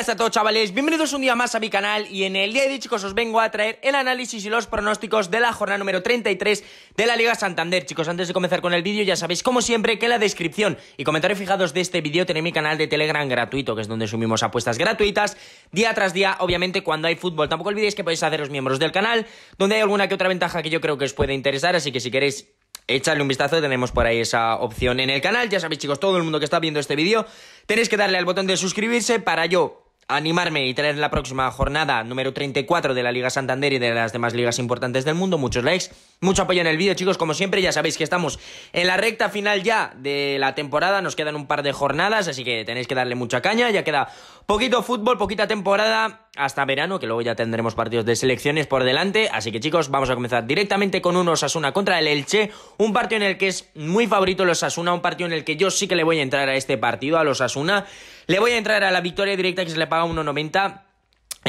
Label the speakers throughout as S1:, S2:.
S1: ¡Hola a todos chavales, bienvenidos un día más a mi canal y en el día de hoy chicos os vengo a traer el análisis y los pronósticos de la jornada número 33 de la Liga Santander Chicos, antes de comenzar con el vídeo ya sabéis como siempre que en la descripción y comentarios fijados de este vídeo tenéis mi canal de Telegram gratuito que es donde subimos apuestas gratuitas día tras día, obviamente cuando hay fútbol Tampoco olvidéis que podéis haceros miembros del canal donde hay alguna que otra ventaja que yo creo que os puede interesar así que si queréis echarle un vistazo, tenemos por ahí esa opción en el canal. Ya sabéis, chicos, todo el mundo que está viendo este vídeo, tenéis que darle al botón de suscribirse para yo animarme y traer la próxima jornada número 34 de la Liga Santander y de las demás ligas importantes del mundo. Muchos likes, mucho apoyo en el vídeo, chicos. Como siempre, ya sabéis que estamos en la recta final ya de la temporada. Nos quedan un par de jornadas, así que tenéis que darle mucha caña. Ya queda poquito fútbol, poquita temporada hasta verano, que luego ya tendremos partidos de selecciones por delante. Así que chicos, vamos a comenzar directamente con un Osasuna contra el Elche, un partido en el que es muy favorito el Osasuna, un partido en el que yo sí que le voy a entrar a este partido, a los Osasuna. Le voy a entrar a la victoria directa que se le paga 1.90.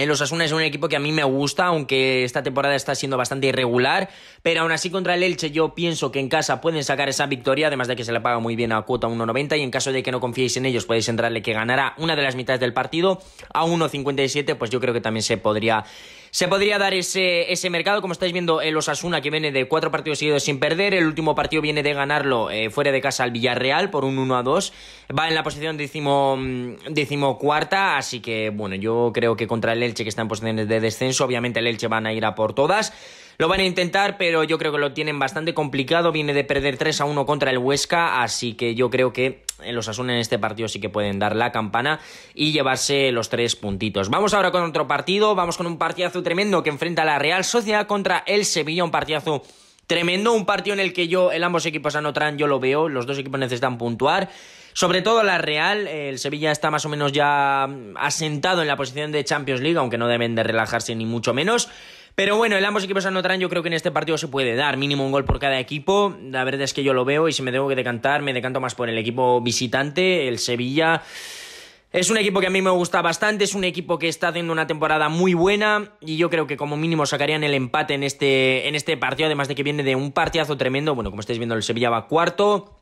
S1: Eh, los Osasuna es un equipo que a mí me gusta, aunque esta temporada está siendo bastante irregular, pero aún así contra el Elche yo pienso que en casa pueden sacar esa victoria, además de que se la paga muy bien a cuota 1.90 y en caso de que no confiéis en ellos podéis entrarle que ganará una de las mitades del partido a 1.57, pues yo creo que también se podría se podría dar ese, mercado. Como estáis viendo, el Osasuna que viene de cuatro partidos seguidos sin perder. El último partido viene de ganarlo eh, fuera de casa al Villarreal por un 1 a 2. Va en la posición mm, decimocuarta. Así que, bueno, yo creo que contra el Elche, que está en posiciones de descenso, obviamente el Elche van a ir a por todas. Lo van a intentar, pero yo creo que lo tienen bastante complicado. Viene de perder 3 a 1 contra el Huesca, así que yo creo que los Asuna en este partido sí que pueden dar la campana y llevarse los tres puntitos. Vamos ahora con otro partido, vamos con un partidazo tremendo que enfrenta la Real Sociedad contra el Sevilla, un partidazo tremendo, un partido en el que yo, en ambos equipos anotarán, yo lo veo, los dos equipos necesitan puntuar. Sobre todo la Real, el Sevilla está más o menos ya asentado en la posición de Champions League, aunque no deben de relajarse ni mucho menos. Pero bueno, el ambos equipos anotarán, yo creo que en este partido se puede dar mínimo un gol por cada equipo. La verdad es que yo lo veo y si me tengo que decantar, me decanto más por el equipo visitante, el Sevilla. Es un equipo que a mí me gusta bastante, es un equipo que está haciendo una temporada muy buena y yo creo que como mínimo sacarían el empate en este, en este partido, además de que viene de un partidazo tremendo. Bueno, como estáis viendo, el Sevilla va cuarto.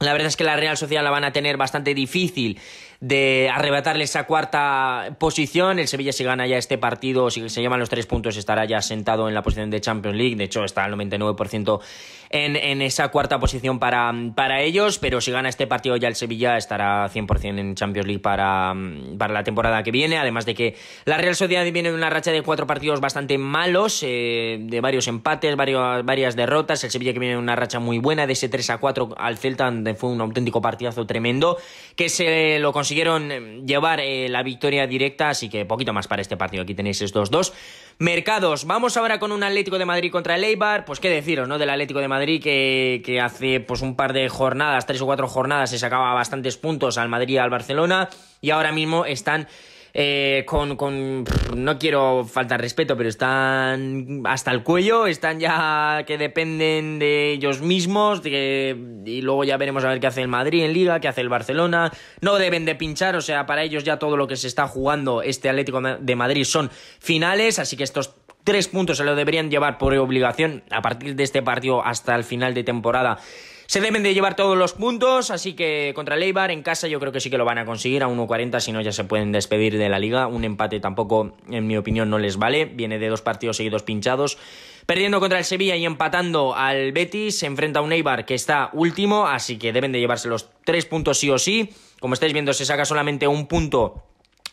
S1: La verdad es que la Real Sociedad la van a tener bastante difícil de arrebatarle esa cuarta posición. El Sevilla si gana ya este partido, si se llevan los tres puntos, estará ya sentado en la posición de Champions League. De hecho, está al 99% en, en, esa cuarta posición para, para ellos, pero si gana este partido ya el Sevilla estará 100% en Champions League para, para la temporada que viene. Además de que la Real Sociedad viene de una racha de cuatro partidos bastante malos, eh, de varios empates, varios, varias derrotas. El Sevilla que viene de una racha muy buena, de ese 3 a 4 al Celta, fue un auténtico partidazo tremendo, que se lo consiguieron em, llevar eh, la victoria directa, así que poquito más para este partido. Aquí tenéis estos dos mercados. Vamos ahora con un Atlético de Madrid contra el Eibar. Pues qué deciros, ¿no? Del Atlético de Madrid que, hace pues, un par de jornadas, tres o cuatro jornadas, se sacaba bastantes puntos al Madrid y al Barcelona y ahora mismo están eh, con, no quiero faltar respeto, pero están hasta el cuello, están ya que dependen de ellos mismos, y luego ya veremos a ver qué hace el Madrid en Liga, qué hace el Barcelona, no deben de pinchar, o sea, para ellos ya todo lo que se está jugando este Atlético de Madrid son finales, así que estos Tres puntos se lo deberían llevar por obligación a partir de este partido hasta el final de temporada. Se deben de llevar todos los puntos, así que contra el Eibar en casa yo creo que sí que lo van a conseguir a 1.40, si no ya se pueden despedir de la liga. Un empate tampoco, en mi opinión, no les vale. Viene de dos partidos seguidos pinchados. Perdiendo contra el Sevilla y empatando al Betis, se enfrenta a un Eibar que está último, así que deben de llevarse los tres puntos sí o sí. Como estáis viendo, se saca solamente un punto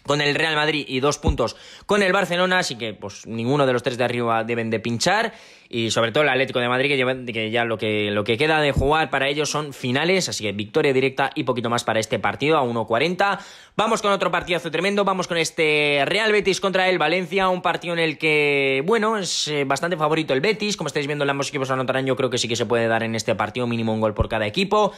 S1: con el Real Madrid y dos puntos con el Barcelona, así que pues ninguno de los tres de arriba deben de pinchar y sobre todo el Atlético de Madrid que, ya lo que, lo que queda de jugar para ellos son finales, así que victoria directa y poquito más para este partido a 1.40. Vamos con otro partidazo tremendo, vamos con este Real Betis contra el Valencia, un partido en el que, bueno, es eh, bastante favorito el Betis, como estáis viendo en ambos equipos anotarán, yo creo que sí que se puede dar en este partido mínimo un gol por cada equipo.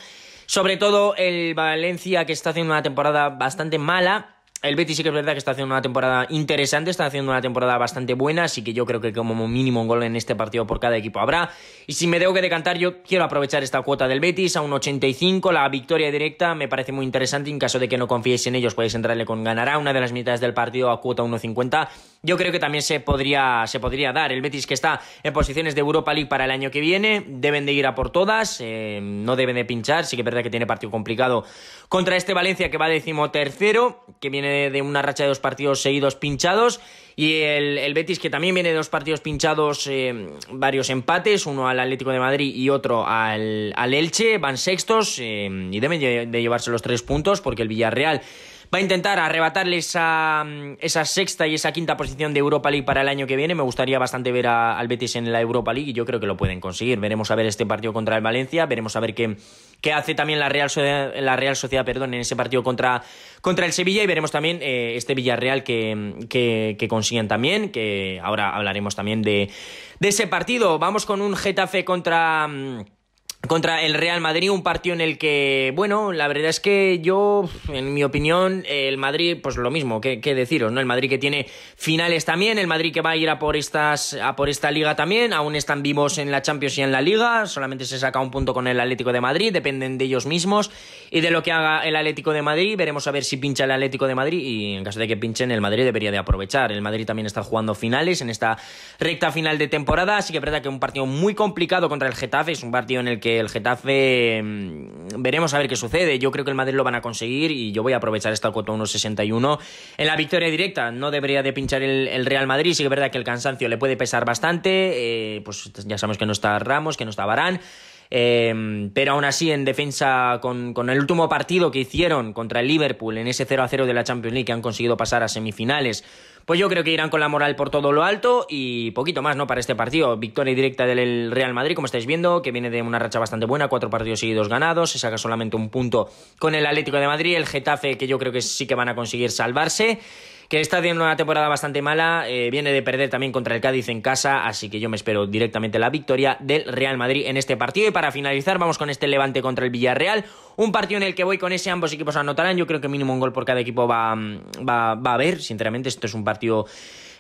S1: Sobre todo el Valencia que está haciendo una temporada bastante mala el Betis sí que es verdad que está haciendo una temporada interesante, está haciendo una temporada bastante buena, así que yo creo que como mínimo un gol en este partido por cada equipo habrá. Y si me debo que decantar, yo quiero aprovechar esta cuota del Betis a un 85, la victoria directa me parece muy interesante, en caso de que no confíes en ellos podéis entrarle con ganará una de las mitades del partido a cuota 1.50. Yo creo que también se podría, se podría dar. El Betis que está en posiciones de Europa League para el año que viene, deben de ir a por todas, eh, no deben de pinchar, sí que es verdad que tiene partido complicado contra este Valencia que va decimotercero, que viene de una racha de dos partidos seguidos pinchados. Y el, el Betis, que también viene de dos partidos pinchados, eh, varios empates, uno al Atlético de Madrid y otro al, Elche, van sextos eh, y deben de llevarse los tres puntos porque el Villarreal va a intentar arrebatarle mm, esa, sexta y esa quinta posición de Europa League para el año que viene. Me gustaría bastante ver al Betis en la Europa League y yo creo que lo pueden conseguir. Veremos a ver este partido contra el Valencia, veremos a ver qué, hace también la Real Sociedad, la Real Sociedad perdón, en ese partido contra, contra el Sevilla y veremos también eh, este Villarreal que, consiguen también, que ahora hablaremos también de, de ese partido. Vamos con un Getafe contra mm, contra el Real Madrid, un partido en el que, bueno, la verdad es que yo, en mi opinión, el Madrid, pues lo mismo, que, deciros, ¿no? El Madrid que tiene finales también, el Madrid que va a ir a por a por esta liga también, aún están vivos en la Champions y en la Liga, solamente se saca un punto con el Atlético de Madrid, dependen de ellos mismos y de lo que haga el Atlético de Madrid, veremos a ver si pincha el Atlético de Madrid y en caso de que pinchen, el Madrid debería de aprovechar. El Madrid también está jugando finales en esta recta final de temporada, así que verdad que un partido muy complicado contra el Getafe, es un partido en el que el Getafe mm, veremos a ver qué sucede. Yo creo que el Madrid lo van a conseguir y yo voy a aprovechar esta cuota 1.61 en la victoria directa. No debería de pinchar el, Real Madrid, sí es verdad que el cansancio le puede pesar bastante, eh, pues ya sabemos que no está Ramos, que no está Barán. Eh, pero aún así, en defensa, con, el último partido que hicieron contra el Liverpool en ese 0 a 0 de la Champions League, que han conseguido pasar a semifinales, pues yo creo que irán con la moral por todo lo alto y poquito más, ¿no? Para este partido. Victoria directa del Real Madrid, como estáis viendo, que viene de una racha bastante buena, cuatro partidos seguidos ganados, se saca solamente un punto con el Atlético de Madrid, el Getafe, que yo creo que sí que van a conseguir salvarse que está teniendo una temporada bastante mala, eh, viene de perder también contra el Cádiz en casa, así que yo me espero directamente la victoria del Real Madrid en este partido. Y para finalizar, vamos con este Levante contra el Villarreal, un partido en el que voy con ese, ambos equipos anotarán, yo creo que mínimo un gol por cada equipo va, mm, va, a haber, sinceramente, esto es un partido...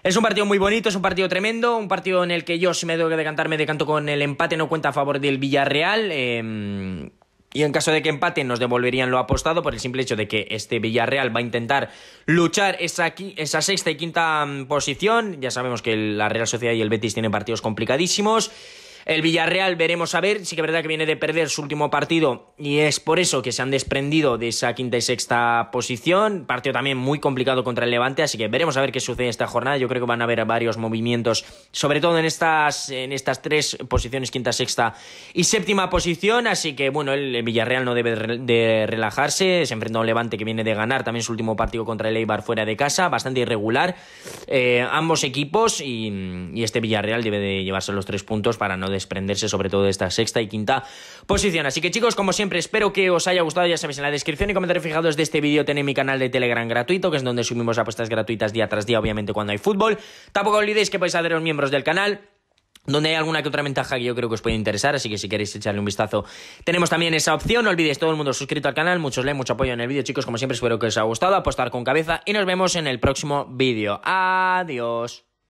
S1: Es un partido muy bonito, es un partido tremendo, un partido en el que yo si me tengo que decantar me decanto con el empate no cuenta a favor del Villarreal. Em, y en caso de que empaten, nos devolverían lo apostado por el simple hecho de que este Villarreal va a intentar luchar esa, esa sexta y quinta mm, posición. Ya sabemos que la Real Sociedad y el Betis tienen partidos complicadísimos. El Villarreal veremos a ver, sí que es verdad que viene de perder su último partido y es por eso que se han desprendido de esa quinta y sexta posición, partido también muy complicado contra el Levante, así que veremos a ver qué sucede esta jornada, yo creo que van a haber varios movimientos, sobre todo en estas, en estas tres posiciones, quinta, sexta y séptima posición, así que bueno, el Villarreal no debe de relajarse, se enfrenta a un Levante que viene de ganar también su último partido contra el Eibar fuera de casa, bastante irregular, eh, ambos equipos y, y este Villarreal debe de llevarse los tres puntos para no desprenderse sobre todo de esta sexta y quinta posición. Así que chicos, como siempre, espero que os haya gustado. Ya sabéis, en la descripción y comentarios fijados de este vídeo tenéis mi canal de Telegram gratuito, que es donde subimos apuestas gratuitas día tras día, obviamente cuando hay fútbol. Tampoco olvidéis que podéis los miembros del canal donde hay alguna que otra ventaja que yo creo que os puede interesar, así que si queréis echarle un vistazo, tenemos también esa opción. No olvidéis todo el mundo suscrito al canal, muchos leen, mucho apoyo en el vídeo, chicos. Como siempre, espero que os haya gustado, apostar con cabeza y nos vemos en el próximo vídeo. Adiós.